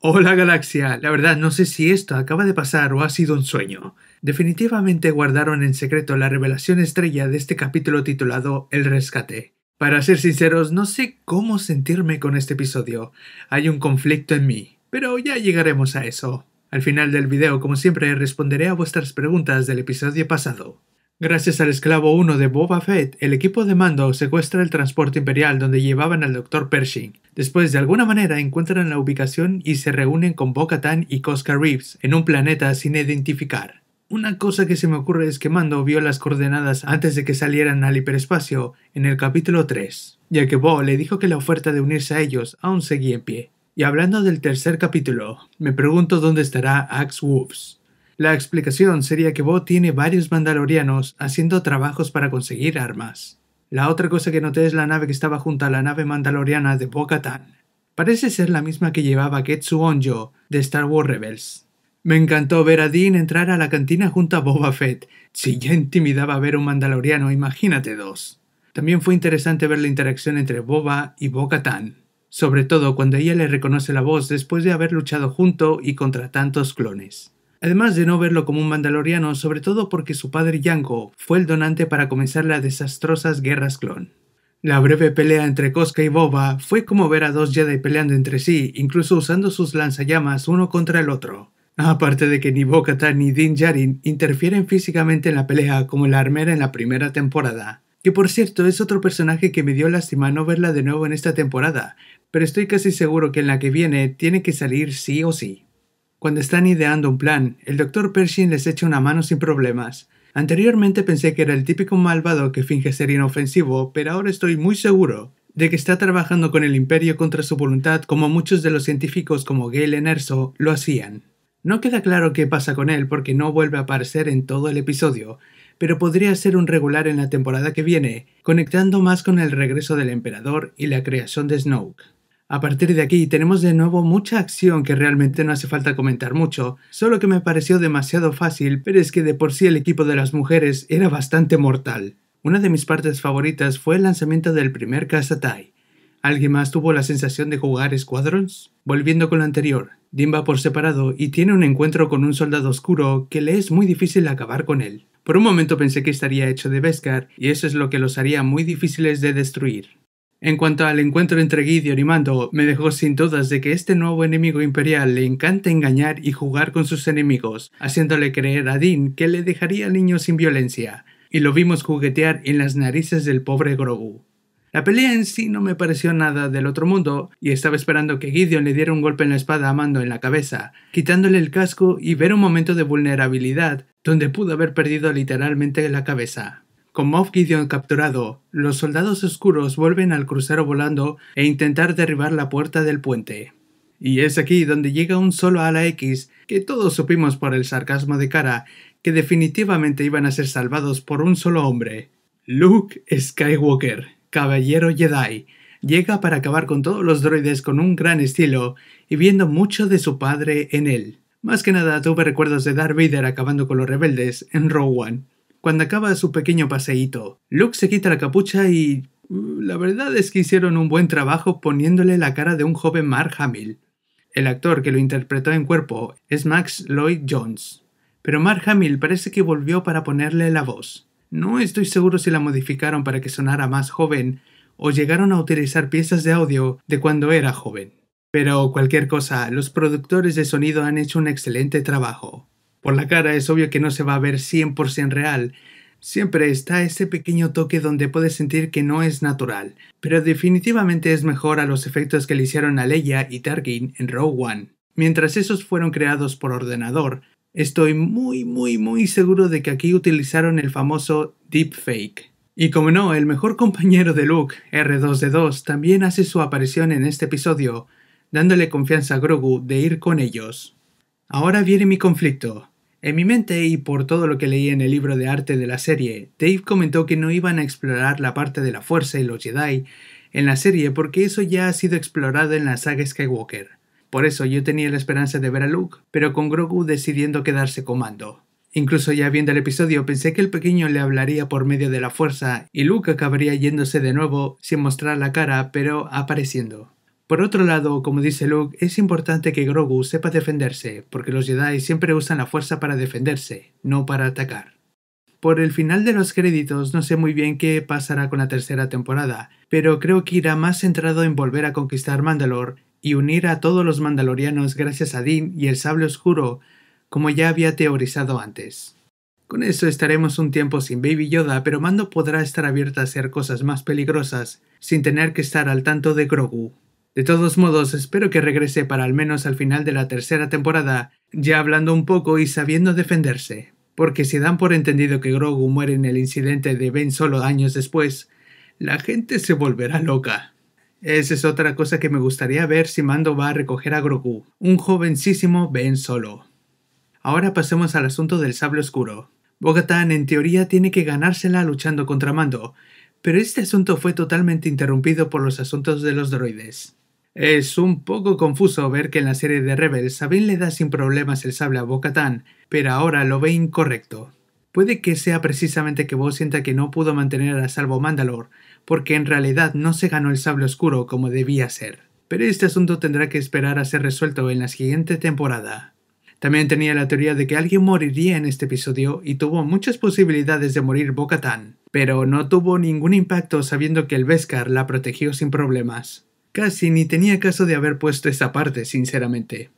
Hola galaxia, la verdad no sé si esto acaba de pasar o ha sido un sueño. Definitivamente guardaron en secreto la revelación estrella de este capítulo titulado El Rescate. Para ser sinceros, no sé cómo sentirme con este episodio. Hay un conflicto en mí, pero ya llegaremos a eso. Al final del video, como siempre, responderé a vuestras preguntas del episodio pasado. Gracias al esclavo 1 de Boba Fett, el equipo de mando secuestra el transporte imperial donde llevaban al Dr. Pershing. Después, de alguna manera, encuentran la ubicación y se reúnen con Bo-Katan y Cosca Reeves en un planeta sin identificar. Una cosa que se me ocurre es que Mando vio las coordenadas antes de que salieran al hiperespacio en el capítulo 3, ya que Bo le dijo que la oferta de unirse a ellos aún seguía en pie. Y hablando del tercer capítulo, me pregunto dónde estará Axe Wolves. La explicación sería que Bo tiene varios mandalorianos haciendo trabajos para conseguir armas. La otra cosa que noté es la nave que estaba junto a la nave mandaloriana de Bo Katan. Parece ser la misma que llevaba Getsu Onjo de Star Wars Rebels. Me encantó ver a Dean entrar a la cantina junto a Boba Fett. Si ya intimidaba ver un mandaloriano, imagínate dos. También fue interesante ver la interacción entre Boba y Bo Katan, sobre todo cuando ella le reconoce la voz después de haber luchado junto y contra tantos clones además de no verlo como un mandaloriano, sobre todo porque su padre Yanko fue el donante para comenzar las desastrosas guerras clon. La breve pelea entre Cosca y Boba fue como ver a dos Jedi peleando entre sí, incluso usando sus lanzallamas uno contra el otro. Aparte de que ni Bokata ni Din Jarin interfieren físicamente en la pelea como la armera en la primera temporada. Que por cierto es otro personaje que me dio lástima no verla de nuevo en esta temporada, pero estoy casi seguro que en la que viene tiene que salir sí o sí. Cuando están ideando un plan, el Dr. Pershing les echa una mano sin problemas. Anteriormente pensé que era el típico malvado que finge ser inofensivo, pero ahora estoy muy seguro de que está trabajando con el imperio contra su voluntad como muchos de los científicos como en Erso lo hacían. No queda claro qué pasa con él porque no vuelve a aparecer en todo el episodio, pero podría ser un regular en la temporada que viene, conectando más con el regreso del emperador y la creación de Snoke. A partir de aquí tenemos de nuevo mucha acción que realmente no hace falta comentar mucho, solo que me pareció demasiado fácil, pero es que de por sí el equipo de las mujeres era bastante mortal. Una de mis partes favoritas fue el lanzamiento del primer Kasatai. ¿Alguien más tuvo la sensación de jugar Squadrons? Volviendo con lo anterior, Din va por separado y tiene un encuentro con un soldado oscuro que le es muy difícil acabar con él. Por un momento pensé que estaría hecho de Beskar y eso es lo que los haría muy difíciles de destruir. En cuanto al encuentro entre Gideon y Mando, me dejó sin dudas de que este nuevo enemigo imperial le encanta engañar y jugar con sus enemigos, haciéndole creer a Dean que le dejaría al niño sin violencia, y lo vimos juguetear en las narices del pobre Grogu. La pelea en sí no me pareció nada del otro mundo, y estaba esperando que Gideon le diera un golpe en la espada a Mando en la cabeza, quitándole el casco y ver un momento de vulnerabilidad donde pudo haber perdido literalmente la cabeza. Con Moff Gideon capturado, los soldados oscuros vuelven al crucero volando e intentar derribar la puerta del puente. Y es aquí donde llega un solo ala X que todos supimos por el sarcasmo de cara que definitivamente iban a ser salvados por un solo hombre. Luke Skywalker, caballero Jedi, llega para acabar con todos los droides con un gran estilo y viendo mucho de su padre en él. Más que nada tuve recuerdos de Darth Vader acabando con los rebeldes en Rogue One. Cuando acaba su pequeño paseíto, Luke se quita la capucha y... Mm, la verdad es que hicieron un buen trabajo poniéndole la cara de un joven Mark Hamill. El actor que lo interpretó en cuerpo es Max Lloyd Jones, pero Mark Hamill parece que volvió para ponerle la voz. No estoy seguro si la modificaron para que sonara más joven o llegaron a utilizar piezas de audio de cuando era joven. Pero cualquier cosa, los productores de sonido han hecho un excelente trabajo por la cara es obvio que no se va a ver 100% real. Siempre está ese pequeño toque donde puedes sentir que no es natural, pero definitivamente es mejor a los efectos que le hicieron a Leia y Tarkin en Rogue One. Mientras esos fueron creados por ordenador, estoy muy muy muy seguro de que aquí utilizaron el famoso deepfake. Y como no, el mejor compañero de Luke, R2D2, también hace su aparición en este episodio, dándole confianza a Grogu de ir con ellos. Ahora viene mi conflicto. En mi mente y por todo lo que leí en el libro de arte de la serie, Dave comentó que no iban a explorar la parte de la fuerza y los Jedi en la serie porque eso ya ha sido explorado en la saga Skywalker. Por eso yo tenía la esperanza de ver a Luke, pero con Grogu decidiendo quedarse comando. Incluso ya viendo el episodio pensé que el pequeño le hablaría por medio de la fuerza y Luke acabaría yéndose de nuevo sin mostrar la cara pero apareciendo. Por otro lado, como dice Luke, es importante que Grogu sepa defenderse, porque los Jedi siempre usan la fuerza para defenderse, no para atacar. Por el final de los créditos no sé muy bien qué pasará con la tercera temporada, pero creo que irá más centrado en volver a conquistar Mandalore y unir a todos los mandalorianos gracias a Din y el sable oscuro, como ya había teorizado antes. Con eso estaremos un tiempo sin Baby Yoda, pero Mando podrá estar abierta a hacer cosas más peligrosas, sin tener que estar al tanto de Grogu. De todos modos, espero que regrese para al menos al final de la tercera temporada, ya hablando un poco y sabiendo defenderse, porque si dan por entendido que Grogu muere en el incidente de Ben solo años después, la gente se volverá loca. Esa es otra cosa que me gustaría ver si Mando va a recoger a Grogu, un jovencísimo Ben Solo. Ahora pasemos al asunto del sable oscuro. Bogatán en teoría tiene que ganársela luchando contra Mando, pero este asunto fue totalmente interrumpido por los asuntos de los droides. Es un poco confuso ver que en la serie de Rebels Sabine le da sin problemas el sable a bo pero ahora lo ve incorrecto. Puede que sea precisamente que Bo sienta que no pudo mantener a salvo Mandalore, porque en realidad no se ganó el sable oscuro como debía ser. Pero este asunto tendrá que esperar a ser resuelto en la siguiente temporada. También tenía la teoría de que alguien moriría en este episodio y tuvo muchas posibilidades de morir bo pero no tuvo ningún impacto sabiendo que el Beskar la protegió sin problemas. Casi ni tenía caso de haber puesto esa parte, sinceramente.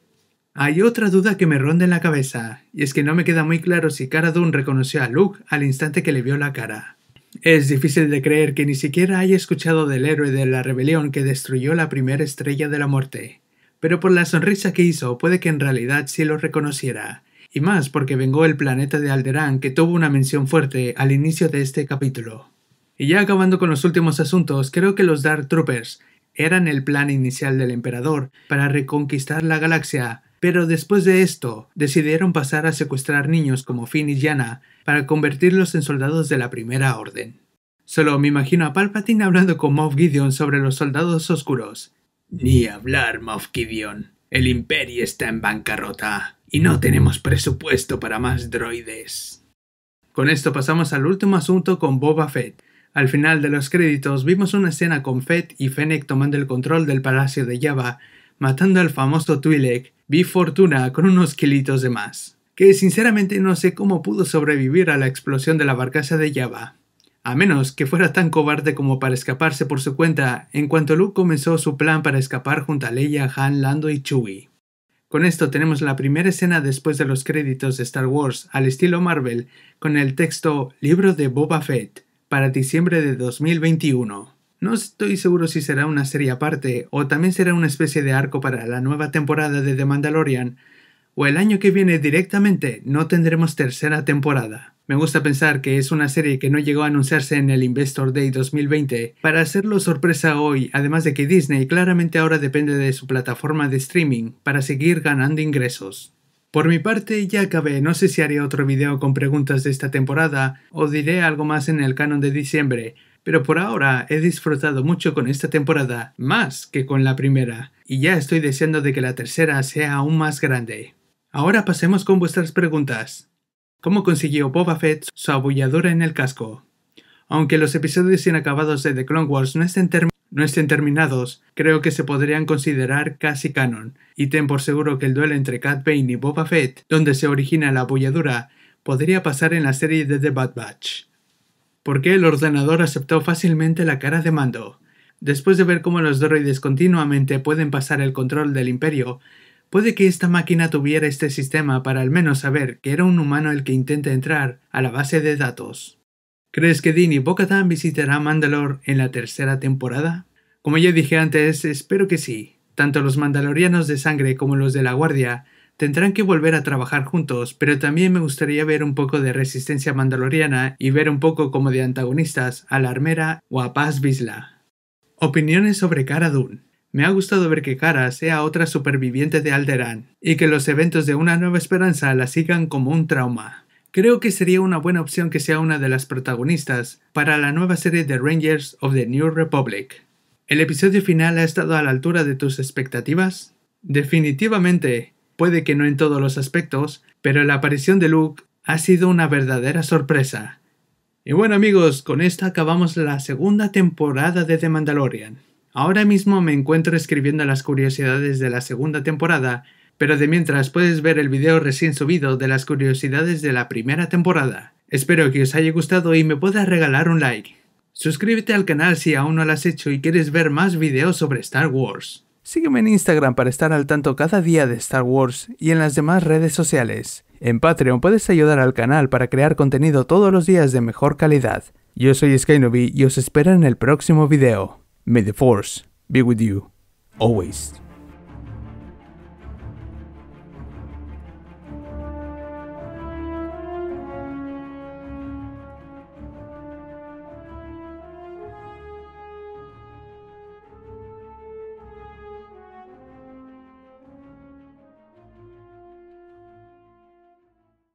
Hay otra duda que me ronda en la cabeza, y es que no me queda muy claro si Cara Dune reconoció a Luke al instante que le vio la cara. Es difícil de creer que ni siquiera haya escuchado del héroe de la rebelión que destruyó la primera estrella de la muerte, pero por la sonrisa que hizo puede que en realidad sí lo reconociera, y más porque vengó el planeta de Alderan que tuvo una mención fuerte al inicio de este capítulo. Y ya acabando con los últimos asuntos, creo que los Dark Troopers eran el plan inicial del emperador para reconquistar la galaxia, pero después de esto decidieron pasar a secuestrar niños como Finn y Yana para convertirlos en soldados de la Primera Orden. Solo me imagino a Palpatine hablando con Moff Gideon sobre los soldados oscuros. Ni hablar, Moff Gideon. El imperio está en bancarrota y no tenemos presupuesto para más droides. Con esto pasamos al último asunto con Boba Fett, al final de los créditos vimos una escena con Fett y Fennec tomando el control del palacio de Java, matando al famoso Twi'lek, Vi Fortuna con unos kilitos de más, que sinceramente no sé cómo pudo sobrevivir a la explosión de la barcaza de Java, a menos que fuera tan cobarde como para escaparse por su cuenta en cuanto Luke comenzó su plan para escapar junto a Leia, Han, Lando y Chewie. Con esto tenemos la primera escena después de los créditos de Star Wars al estilo Marvel, con el texto Libro de Boba Fett, para diciembre de 2021. No estoy seguro si será una serie aparte o también será una especie de arco para la nueva temporada de The Mandalorian, o el año que viene directamente no tendremos tercera temporada. Me gusta pensar que es una serie que no llegó a anunciarse en el Investor Day 2020 para hacerlo sorpresa hoy, además de que Disney claramente ahora depende de su plataforma de streaming para seguir ganando ingresos. Por mi parte ya acabé, no sé si haré otro video con preguntas de esta temporada o diré algo más en el canon de diciembre, pero por ahora he disfrutado mucho con esta temporada, más que con la primera, y ya estoy deseando de que la tercera sea aún más grande. Ahora pasemos con vuestras preguntas. ¿Cómo consiguió Boba Fett su abulladura en el casco? Aunque los episodios inacabados de The Clone Wars no estén terminados, no estén terminados, creo que se podrían considerar casi canon, y ten por seguro que el duelo entre Cat Bane y Boba Fett, donde se origina la bulladura, podría pasar en la serie de The Bad Batch. ¿Por qué el ordenador aceptó fácilmente la cara de mando? Después de ver cómo los droides continuamente pueden pasar el control del imperio, puede que esta máquina tuviera este sistema para al menos saber que era un humano el que intenta entrar a la base de datos. ¿Crees que Dean y Bocatan visitará Mandalore en la tercera temporada? Como ya dije antes, espero que sí. Tanto los mandalorianos de sangre como los de la guardia tendrán que volver a trabajar juntos, pero también me gustaría ver un poco de resistencia mandaloriana y ver un poco como de antagonistas a la armera o a Paz Vizsla. Opiniones sobre Cara Dune. Me ha gustado ver que Cara sea otra superviviente de Alderaan y que los eventos de Una Nueva Esperanza la sigan como un trauma. Creo que sería una buena opción que sea una de las protagonistas para la nueva serie de Rangers of the New Republic. ¿El episodio final ha estado a la altura de tus expectativas? Definitivamente, puede que no en todos los aspectos, pero la aparición de Luke ha sido una verdadera sorpresa. Y bueno amigos, con esta acabamos la segunda temporada de The Mandalorian. Ahora mismo me encuentro escribiendo las curiosidades de la segunda temporada pero de mientras puedes ver el video recién subido de las curiosidades de la primera temporada. Espero que os haya gustado y me puedas regalar un like. Suscríbete al canal si aún no lo has hecho y quieres ver más videos sobre Star Wars. Sígueme en Instagram para estar al tanto cada día de Star Wars y en las demás redes sociales. En Patreon puedes ayudar al canal para crear contenido todos los días de mejor calidad. Yo soy Skynovi y os espero en el próximo video. May the Force be with you. Always.